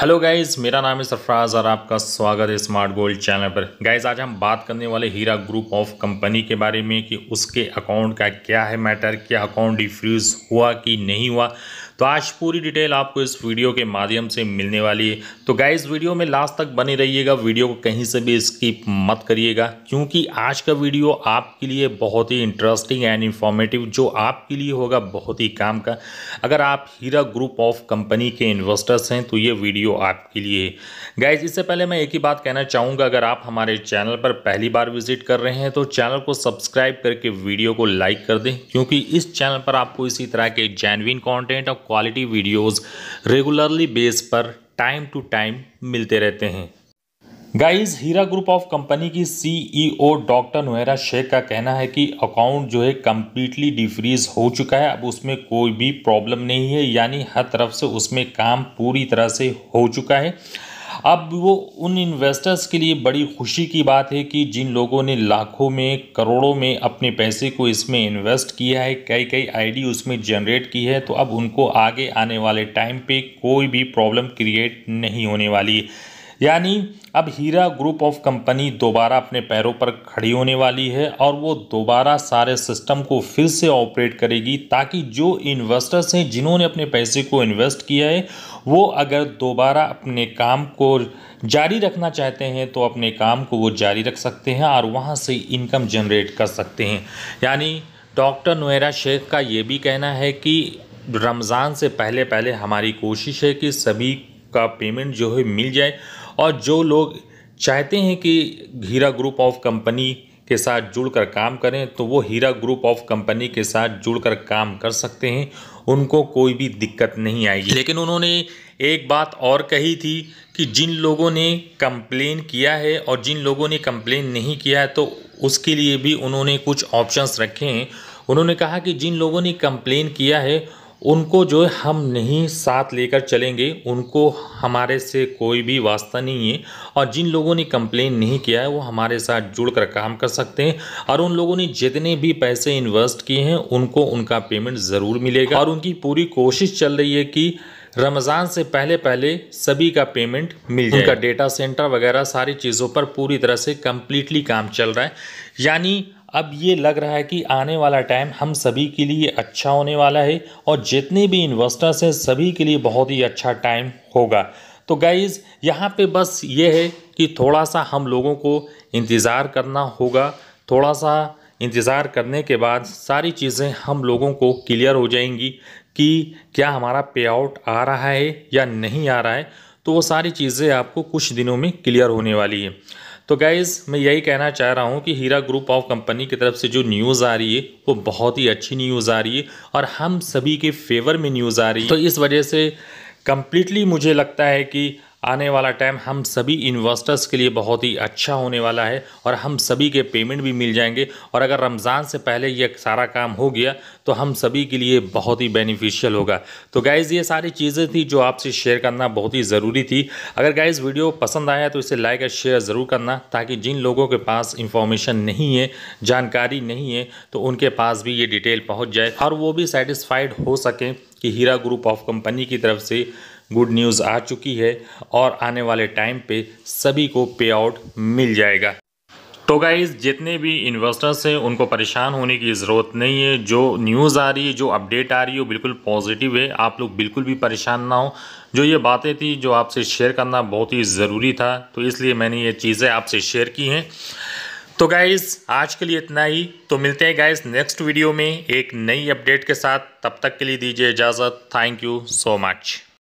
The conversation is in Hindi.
हेलो गाइज़ मेरा नाम है सरफराज और आपका स्वागत है स्मार्ट गोल्ड चैनल पर गाइज़ आज हम बात करने वाले हीरा ग्रुप ऑफ कंपनी के बारे में कि उसके अकाउंट का क्या है मैटर क्या अकाउंट डिफ्यूज़ हुआ कि नहीं हुआ तो आज पूरी डिटेल आपको इस वीडियो के माध्यम से मिलने वाली है तो गाइज़ वीडियो में लास्ट तक बने रहिएगा वीडियो को कहीं से भी स्किप मत करिएगा क्योंकि आज का वीडियो आपके लिए बहुत ही इंटरेस्टिंग एंड इन्फॉर्मेटिव जो आपके लिए होगा बहुत ही काम का अगर आप हीरा ग्रुप ऑफ कंपनी के इन्वेस्टर्स हैं तो ये वीडियो आपके लिए गाइज इससे पहले मैं एक ही बात कहना चाहूँगा अगर आप हमारे चैनल पर पहली बार विजिट कर रहे हैं तो चैनल को सब्सक्राइब करके वीडियो को लाइक कर दें क्योंकि इस चैनल पर आपको इसी तरह के जैनविन कॉन्टेंट और क्वालिटी वीडियोस रेगुलरली बेस पर टाइम टू टाइम मिलते रहते हैं guys Heera group of company की सीईओ डॉक्टर नोहरा शेख का कहना है कि अकाउंट जो है कम्प्लीटली डिफ्रीज हो चुका है अब उसमें कोई भी प्रॉब्लम नहीं है यानी हर तरफ से उसमें काम पूरी तरह से हो चुका है अब वो उन इन्वेस्टर्स के लिए बड़ी खुशी की बात है कि जिन लोगों ने लाखों में करोड़ों में अपने पैसे को इसमें इन्वेस्ट किया है कई कई आईडी उसमें जनरेट की है तो अब उनको आगे आने वाले टाइम पे कोई भी प्रॉब्लम क्रिएट नहीं होने वाली यानी अब हीरा ग्रुप ऑफ कंपनी दोबारा अपने पैरों पर खड़ी होने वाली है और वो दोबारा सारे सिस्टम को फिर से ऑपरेट करेगी ताकि जो इन्वेस्टर्स हैं जिन्होंने अपने पैसे को इन्वेस्ट किया है वो अगर दोबारा अपने काम को जारी रखना चाहते हैं तो अपने काम को वो जारी रख सकते हैं और वहाँ से इनकम जनरेट कर सकते हैं यानी डॉक्टर नोरा शेख का ये भी कहना है कि रमज़ान से पहले पहले हमारी कोशिश है कि सभी का पेमेंट जो है मिल जाए और जो लोग चाहते हैं कि हीरा ग्रुप ऑफ कंपनी के साथ जुड़कर काम करें तो वो हीरा ग्रुप ऑफ कंपनी के साथ जुड़कर काम कर सकते हैं उनको कोई भी दिक्कत नहीं आएगी लेकिन उन्होंने एक बात और कही थी कि जिन लोगों ने कंप्लेन किया है और जिन लोगों ने कंप्लेन नहीं किया है तो उसके लिए भी उन्होंने कुछ ऑप्शंस रखे हैं उन्होंने कहा कि जिन लोगों ने कंप्लेन किया है उनको जो है हम नहीं साथ लेकर चलेंगे उनको हमारे से कोई भी वास्ता नहीं है और जिन लोगों ने कंप्लेन नहीं किया है वो हमारे साथ जुड़कर काम कर सकते हैं और उन लोगों ने जितने भी पैसे इन्वेस्ट किए हैं उनको उनका पेमेंट ज़रूर मिलेगा और उनकी पूरी कोशिश चल रही है कि रमज़ान से पहले पहले सभी का पेमेंट मिल जाए हम्म। उनका डेटा सेंटर वगैरह सारी चीज़ों पर पूरी तरह से कम्प्लीटली काम चल रहा है यानी अब ये लग रहा है कि आने वाला टाइम हम सभी के लिए अच्छा होने वाला है और जितने भी इन्वेस्टर्स हैं सभी के लिए बहुत ही अच्छा टाइम होगा तो गाइज़ यहाँ पे बस ये है कि थोड़ा सा हम लोगों को इंतज़ार करना होगा थोड़ा सा इंतज़ार करने के बाद सारी चीज़ें हम लोगों को क्लियर हो जाएंगी कि क्या हमारा पे आउट आ रहा है या नहीं आ रहा है तो वो सारी चीज़ें आपको कुछ दिनों में क्लियर होने वाली है तो गाइज़ मैं यही कहना चाह रहा हूँ कि हीरा ग्रुप ऑफ कंपनी की तरफ से जो न्यूज़ आ रही है वो बहुत ही अच्छी न्यूज़ आ रही है और हम सभी के फेवर में न्यूज़ आ रही है तो इस वजह से कम्प्लीटली मुझे लगता है कि आने वाला टाइम हम सभी इन्वेस्टर्स के लिए बहुत ही अच्छा होने वाला है और हम सभी के पेमेंट भी मिल जाएंगे और अगर रमज़ान से पहले ये सारा काम हो गया तो हम सभी के लिए बहुत ही बेनिफिशियल होगा तो गाइज़ ये सारी चीज़ें थी जो आपसे शेयर करना बहुत ही ज़रूरी थी अगर गाइज़ वीडियो पसंद आया तो इसे लाइक और शेयर ज़रूर करना ताकि जिन लोगों के पास इंफॉर्मेशन नहीं है जानकारी नहीं है तो उनके पास भी ये डिटेल पहुँच जाए और वो भी सेटिस्फाइड हो सकें कि हीरा ग्रुप ऑफ कंपनी की तरफ से गुड न्यूज़ आ चुकी है और आने वाले टाइम पे सभी को पे आउट मिल जाएगा तो गाइज़ जितने भी इन्वेस्टर्स हैं उनको परेशान होने की ज़रूरत नहीं है जो न्यूज़ आ रही है जो अपडेट आ रही है वो बिल्कुल पॉजिटिव है आप लोग बिल्कुल भी परेशान ना हो जो ये बातें थी जो आपसे शेयर करना बहुत ही ज़रूरी था तो इसलिए मैंने ये चीज़ें आपसे शेयर की हैं तो गाइज़ आज के लिए इतना ही तो मिलते हैं गाइज़ नेक्स्ट वीडियो में एक नई अपडेट के साथ तब तक के लिए दीजिए इजाज़त थैंक यू सो मच